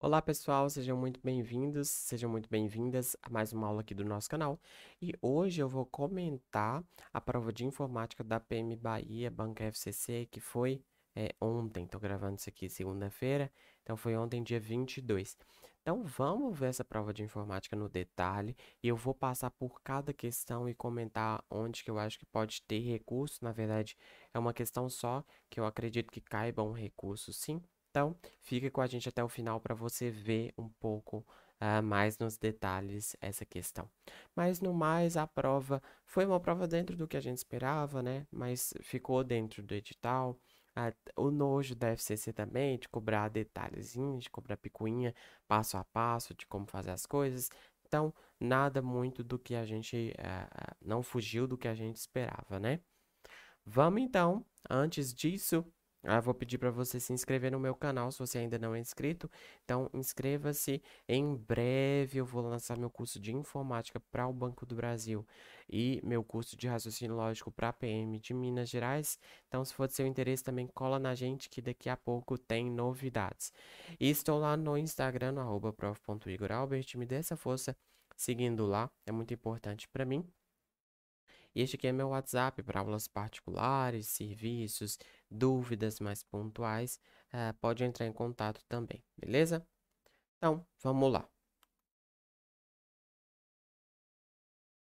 Olá pessoal, sejam muito bem-vindos, sejam muito bem-vindas a mais uma aula aqui do nosso canal. E hoje eu vou comentar a prova de informática da PM Bahia, Banca FCC, que foi é, ontem, estou gravando isso aqui segunda-feira, então foi ontem, dia 22. Então vamos ver essa prova de informática no detalhe e eu vou passar por cada questão e comentar onde que eu acho que pode ter recurso. Na verdade, é uma questão só que eu acredito que caiba um recurso, sim. Então, fique com a gente até o final para você ver um pouco uh, mais nos detalhes essa questão. Mas no mais, a prova foi uma prova dentro do que a gente esperava, né? Mas ficou dentro do edital. Uh, o nojo da FCC também, de cobrar detalhezinhos, de cobrar picuinha, passo a passo, de como fazer as coisas. Então, nada muito do que a gente. Uh, não fugiu do que a gente esperava, né? Vamos então, antes disso, ah, vou pedir para você se inscrever no meu canal se você ainda não é inscrito. Então, inscreva-se. Em breve eu vou lançar meu curso de informática para o Banco do Brasil e meu curso de raciocínio lógico para a PM de Minas Gerais. Então, se for do seu interesse, também cola na gente que daqui a pouco tem novidades. E estou lá no Instagram, no prof.igoralbert. Me dê essa força seguindo lá, é muito importante para mim. E este aqui é meu WhatsApp para aulas particulares, serviços, dúvidas mais pontuais. Uh, pode entrar em contato também, beleza? Então, vamos lá.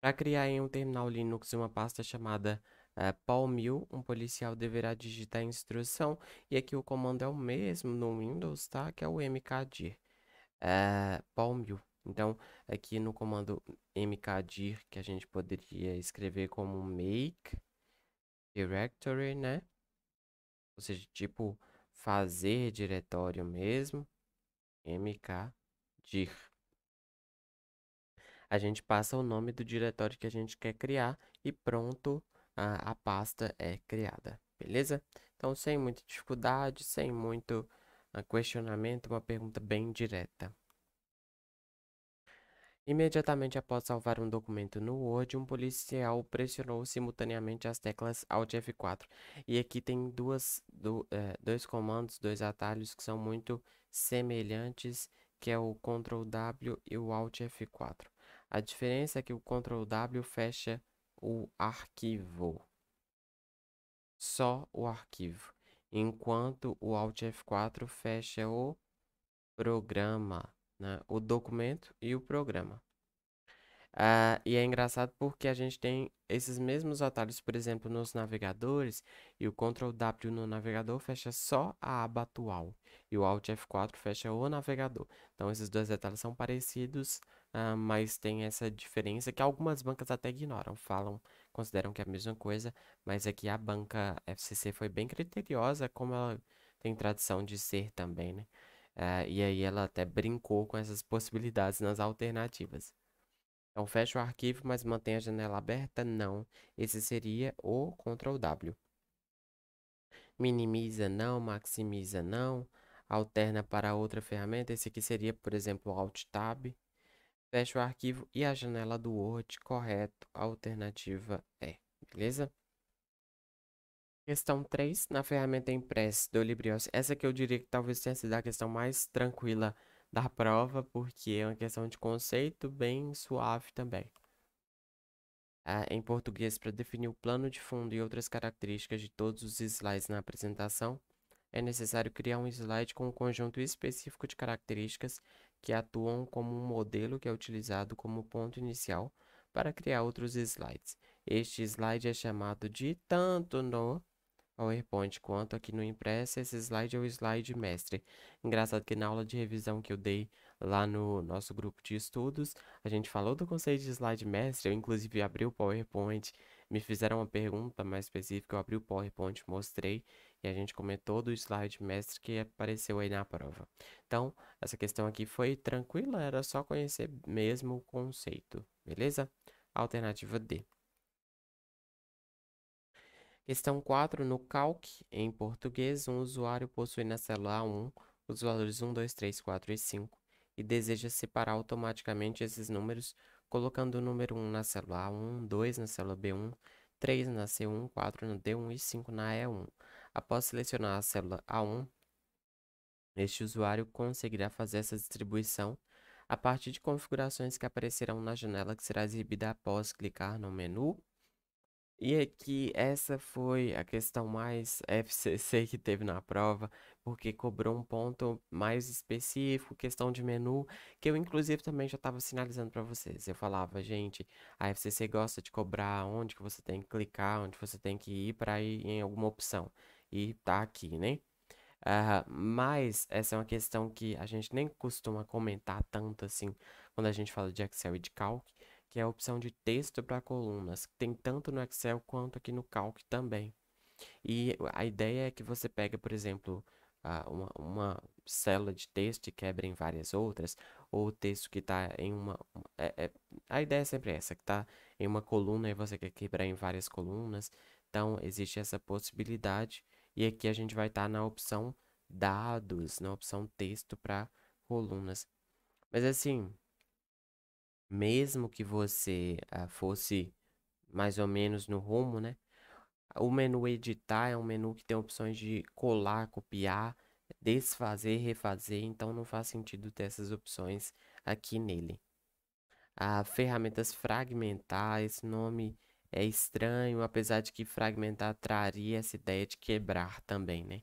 Para criar em um terminal Linux uma pasta chamada uh, eh, Palmil, um policial deverá digitar a instrução, e aqui o comando é o mesmo no Windows, tá? Que é o mkdir, uh, eh, palmil. Então, aqui no comando mkdir, que a gente poderia escrever como make directory, né? Ou seja, tipo, fazer diretório mesmo, mkdir. A gente passa o nome do diretório que a gente quer criar e pronto, a, a pasta é criada, beleza? Então, sem muita dificuldade, sem muito ah, questionamento, uma pergunta bem direta. Imediatamente após salvar um documento no Word, um policial pressionou simultaneamente as teclas Alt F4. E aqui tem duas, do, é, dois comandos, dois atalhos que são muito semelhantes, que é o Ctrl W e o Alt F4. A diferença é que o Ctrl W fecha o arquivo, só o arquivo, enquanto o Alt F4 fecha o programa né? o documento e o programa. Ah, e é engraçado porque a gente tem esses mesmos atalhos, por exemplo, nos navegadores, e o Ctrl W no navegador fecha só a aba atual, e o Alt F4 fecha o navegador. Então, esses dois detalhes são parecidos, ah, mas tem essa diferença que algumas bancas até ignoram, falam, consideram que é a mesma coisa, mas aqui é a banca FCC foi bem criteriosa, como ela tem tradição de ser também, né? Uh, e aí ela até brincou com essas possibilidades nas alternativas. Então fecha o arquivo, mas mantém a janela aberta? Não. Esse seria o Ctrl W. Minimiza não, maximiza não. Alterna para outra ferramenta. Esse aqui seria, por exemplo, o Alt Tab. Fecha o arquivo e a janela do Word, correto, alternativa é. Beleza? Questão 3, na ferramenta Impress do LibreOffice. Essa que eu diria que talvez tenha sido a questão mais tranquila da prova, porque é uma questão de conceito bem suave também. Ah, em português, para definir o plano de fundo e outras características de todos os slides na apresentação, é necessário criar um slide com um conjunto específico de características que atuam como um modelo que é utilizado como ponto inicial para criar outros slides. Este slide é chamado de tanto no PowerPoint, quanto aqui no impresso, esse slide é o slide mestre. Engraçado que na aula de revisão que eu dei lá no nosso grupo de estudos, a gente falou do conceito de slide mestre, eu inclusive abri o PowerPoint, me fizeram uma pergunta mais específica, eu abri o PowerPoint, mostrei, e a gente comentou do slide mestre que apareceu aí na prova. Então, essa questão aqui foi tranquila, era só conhecer mesmo o conceito, beleza? Alternativa D. Questão 4. No calc, em português, um usuário possui na célula A1 os valores 1, 2, 3, 4 e 5 e deseja separar automaticamente esses números, colocando o número 1 na célula A1, 2 na célula B1, 3 na C1, 4 na D1 e 5 na E1. Após selecionar a célula A1, este usuário conseguirá fazer essa distribuição a partir de configurações que aparecerão na janela que será exibida após clicar no menu e aqui, essa foi a questão mais FCC que teve na prova, porque cobrou um ponto mais específico, questão de menu, que eu inclusive também já estava sinalizando para vocês. Eu falava, gente, a FCC gosta de cobrar onde que você tem que clicar, onde você tem que ir para ir em alguma opção. E tá aqui, né? Uh, mas essa é uma questão que a gente nem costuma comentar tanto assim quando a gente fala de Excel e de Calc que é a opção de texto para colunas, que tem tanto no Excel quanto aqui no Calc também. E a ideia é que você pega, por exemplo, uma, uma célula de texto e quebra em várias outras, ou o texto que está em uma... É, é, a ideia é sempre essa, que está em uma coluna e você quer quebrar em várias colunas. Então, existe essa possibilidade. E aqui a gente vai estar tá na opção dados, na opção texto para colunas. Mas assim, mesmo que você ah, fosse mais ou menos no rumo, né? O menu editar é um menu que tem opções de colar, copiar, desfazer, refazer, então não faz sentido ter essas opções aqui nele. A ah, ferramentas fragmentar, esse nome é estranho, apesar de que fragmentar traria essa ideia de quebrar também, né?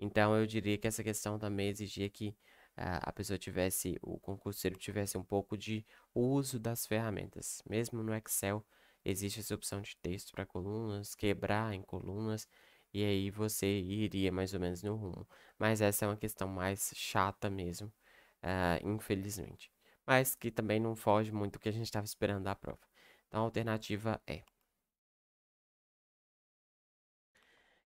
Então eu diria que essa questão também exigia que ah, a pessoa tivesse, o concurseiro tivesse um pouco de uso das ferramentas. Mesmo no Excel, existe essa opção de texto para colunas, quebrar em colunas, e aí você iria mais ou menos no rumo. Mas essa é uma questão mais chata mesmo, uh, infelizmente. Mas que também não foge muito do que a gente estava esperando da prova. Então a alternativa é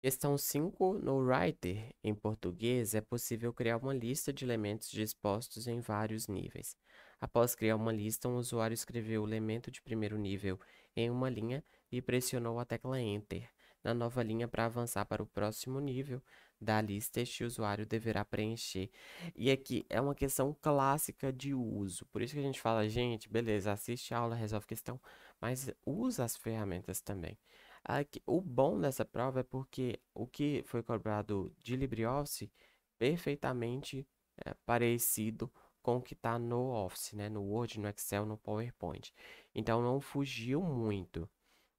Questão 5. No Writer, em português, é possível criar uma lista de elementos dispostos em vários níveis. Após criar uma lista, um usuário escreveu o elemento de primeiro nível em uma linha e pressionou a tecla Enter na nova linha para avançar para o próximo nível da lista. Este usuário deverá preencher. E aqui é uma questão clássica de uso. Por isso que a gente fala, gente, beleza, assiste a aula, resolve questão, mas usa as ferramentas também. Aqui, o bom dessa prova é porque o que foi cobrado de LibreOffice perfeitamente é, parecido com o que está no Office, né? no Word, no Excel, no PowerPoint. Então não fugiu muito.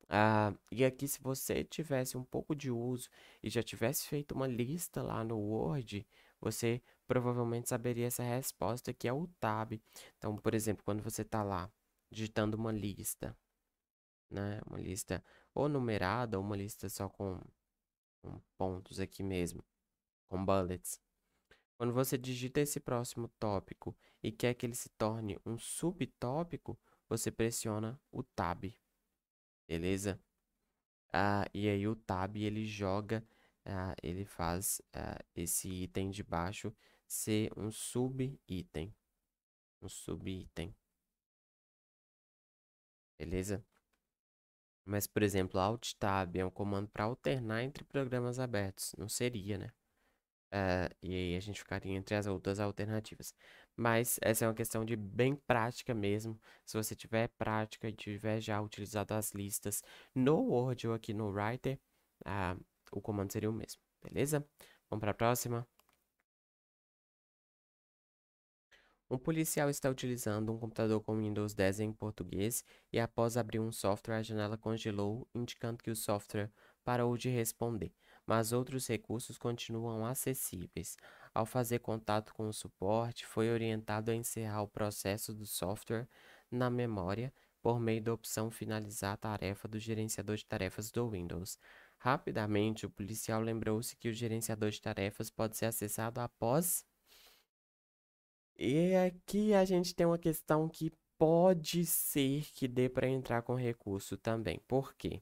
Ah, e aqui, se você tivesse um pouco de uso e já tivesse feito uma lista lá no Word, você provavelmente saberia essa resposta que é o tab. Então, por exemplo, quando você está lá digitando uma lista né? Uma lista ou numerada, ou uma lista só com, com pontos aqui mesmo, com bullets. Quando você digita esse próximo tópico e quer que ele se torne um subtópico, você pressiona o Tab, beleza? Ah, e aí o Tab ele joga, ah, ele faz ah, esse item de baixo ser um sub-item, um sub-item, beleza? Mas, por exemplo, Alt Tab é um comando para alternar entre programas abertos. Não seria, né? Uh, e aí a gente ficaria entre as outras alternativas. Mas essa é uma questão de bem prática mesmo. Se você tiver prática e tiver já utilizado as listas no Word ou aqui no Writer, uh, o comando seria o mesmo, beleza? Vamos para a próxima. Um policial está utilizando um computador com Windows 10 em português e, após abrir um software, a janela congelou, indicando que o software parou de responder, mas outros recursos continuam acessíveis. Ao fazer contato com o suporte, foi orientado a encerrar o processo do software na memória por meio da opção Finalizar a tarefa do gerenciador de tarefas do Windows. Rapidamente, o policial lembrou-se que o gerenciador de tarefas pode ser acessado após e aqui a gente tem uma questão que pode ser que dê para entrar com recurso também. Por quê?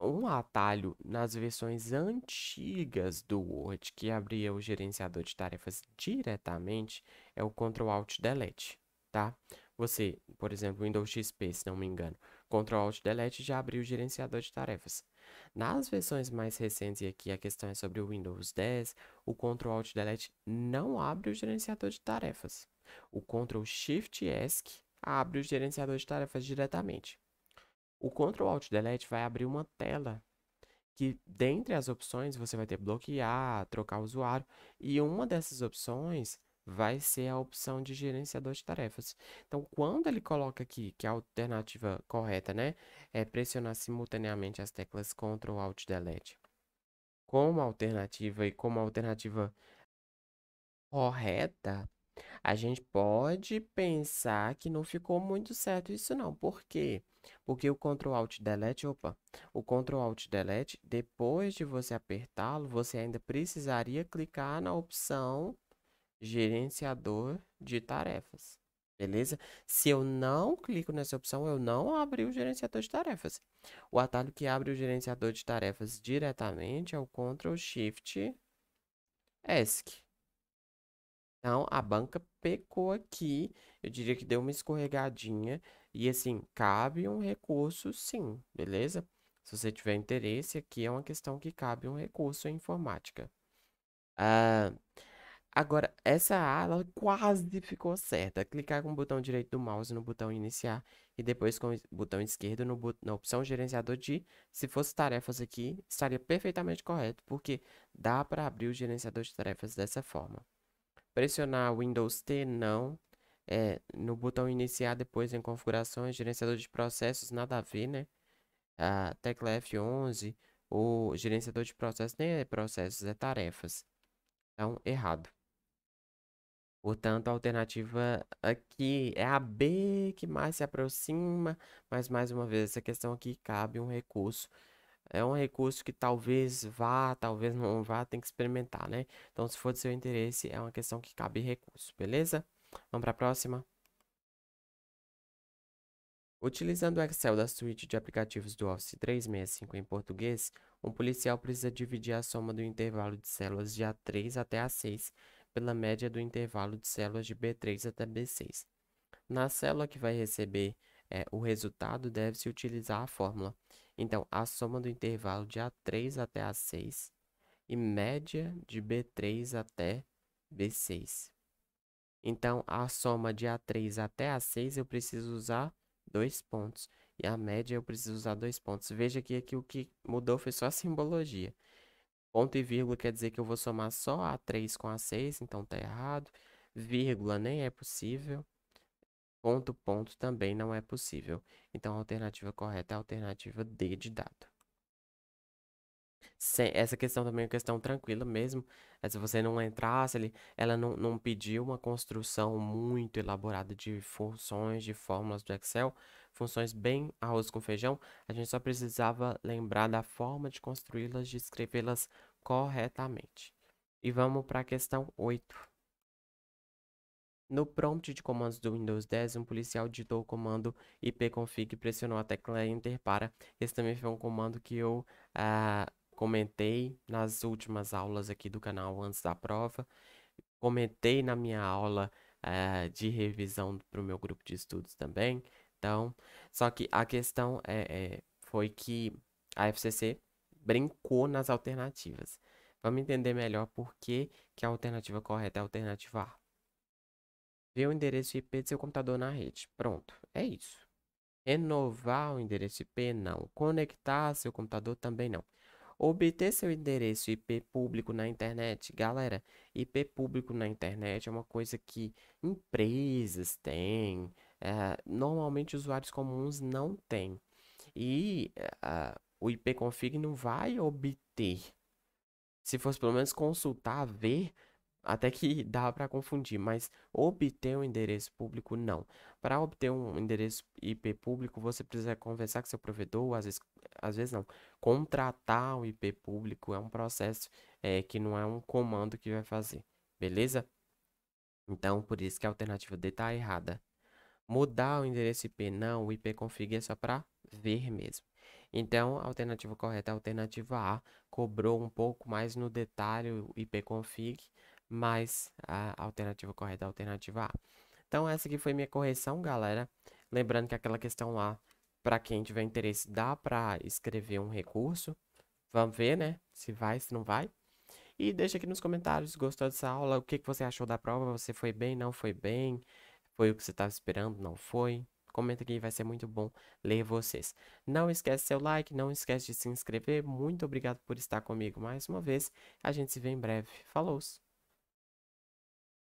Um atalho nas versões antigas do Word que abria o gerenciador de tarefas diretamente é o Ctrl Alt Delete, tá? Você, por exemplo, Windows XP, se não me engano, Ctrl Alt Delete já abriu o gerenciador de tarefas. Nas versões mais recentes, e aqui a questão é sobre o Windows 10, o Ctrl Alt Delete não abre o gerenciador de tarefas. O Ctrl Shift ESC abre o gerenciador de tarefas diretamente. O Ctrl Alt Delete vai abrir uma tela que dentre as opções você vai ter bloquear, trocar usuário, e uma dessas opções vai ser a opção de gerenciador de tarefas. Então, quando ele coloca aqui que a alternativa correta né, é pressionar simultaneamente as teclas Ctrl, Alt, Delete como alternativa e como alternativa correta, a gente pode pensar que não ficou muito certo isso não. Por quê? Porque o Ctrl Alt Delete, opa, o Ctrl Alt Delete, depois de você apertá-lo, você ainda precisaria clicar na opção gerenciador de tarefas. Beleza? Se eu não clico nessa opção, eu não abri o gerenciador de tarefas. O atalho que abre o gerenciador de tarefas diretamente é o Ctrl Shift ESC. Então, a banca pecou aqui. Eu diria que deu uma escorregadinha. E assim, cabe um recurso sim, beleza? Se você tiver interesse, aqui é uma questão que cabe um recurso em informática. Ah, Agora, essa A, ela quase ficou certa. Clicar com o botão direito do mouse no botão iniciar e depois com o botão esquerdo no but na opção gerenciador de, se fosse tarefas aqui, estaria perfeitamente correto, porque dá para abrir o gerenciador de tarefas dessa forma. Pressionar Windows T, não. É, no botão iniciar, depois em configurações, gerenciador de processos, nada a ver, né? a tecla F11, o gerenciador de processos nem é processos, é tarefas. Então, errado. Portanto, a alternativa aqui é a B que mais se aproxima, mas mais uma vez, essa questão aqui cabe um recurso. É um recurso que talvez vá, talvez não vá, tem que experimentar, né? Então, se for do seu interesse, é uma questão que cabe recurso, beleza? Vamos para a próxima. Utilizando o Excel da suíte de aplicativos do Office 365 em português, um policial precisa dividir a soma do intervalo de células de A3 até A6 pela média do intervalo de células de B3 até B6. Na célula que vai receber é, o resultado, deve-se utilizar a fórmula. Então, a soma do intervalo de A3 até A6 e média de B3 até B6. Então, a soma de A3 até A6 eu preciso usar dois pontos. E a média eu preciso usar dois pontos. Veja que aqui o que mudou foi só a simbologia. Ponto e vírgula quer dizer que eu vou somar só a 3 com a 6, então tá errado. Vírgula nem é possível. Ponto, ponto também não é possível. Então, a alternativa correta é a alternativa D de dado. Sem, essa questão também é uma questão tranquila mesmo. É se você não entrasse, ele, ela não, não pediu uma construção muito elaborada de funções, de fórmulas do Excel funções bem arroz com feijão, a gente só precisava lembrar da forma de construí-las, de escrevê-las corretamente. E vamos para a questão 8. No prompt de comandos do Windows 10, um policial digitou o comando ipconfig e pressionou a tecla Enter para. Esse também foi um comando que eu ah, comentei nas últimas aulas aqui do canal antes da prova. Comentei na minha aula ah, de revisão para o meu grupo de estudos também. Então, só que a questão é, é, foi que a FCC brincou nas alternativas. Vamos entender melhor por que, que a alternativa correta é a alternativa A. Ver o endereço IP de seu computador na rede. Pronto, é isso. Renovar o endereço IP, não. Conectar seu computador, também não. Obter seu endereço IP público na internet. Galera, IP público na internet é uma coisa que empresas têm, é, normalmente usuários comuns não têm. E uh, o IPconfig não vai obter. Se fosse pelo menos consultar, ver, até que dá para confundir, mas obter um endereço público não. Para obter um endereço IP público, você precisa conversar com seu provedor, às vezes, às vezes não. Contratar um IP público é um processo é, que não é um comando que vai fazer, beleza? Então, por isso que a alternativa D está errada mudar o endereço IP. Não, o ipconfig é só para ver mesmo. Então, a alternativa correta é a alternativa A. Cobrou um pouco mais no detalhe o ipconfig, mas a alternativa correta é a alternativa A. Então, essa aqui foi minha correção, galera. Lembrando que aquela questão lá, para quem tiver interesse, dá para escrever um recurso. Vamos ver, né? Se vai, se não vai. E deixa aqui nos comentários, gostou dessa aula? O que, que você achou da prova? Você foi bem, não foi bem? Foi o que você estava esperando? Não foi? Comenta aqui, vai ser muito bom ler vocês. Não esquece seu like, não esquece de se inscrever. Muito obrigado por estar comigo mais uma vez. A gente se vê em breve. Falou!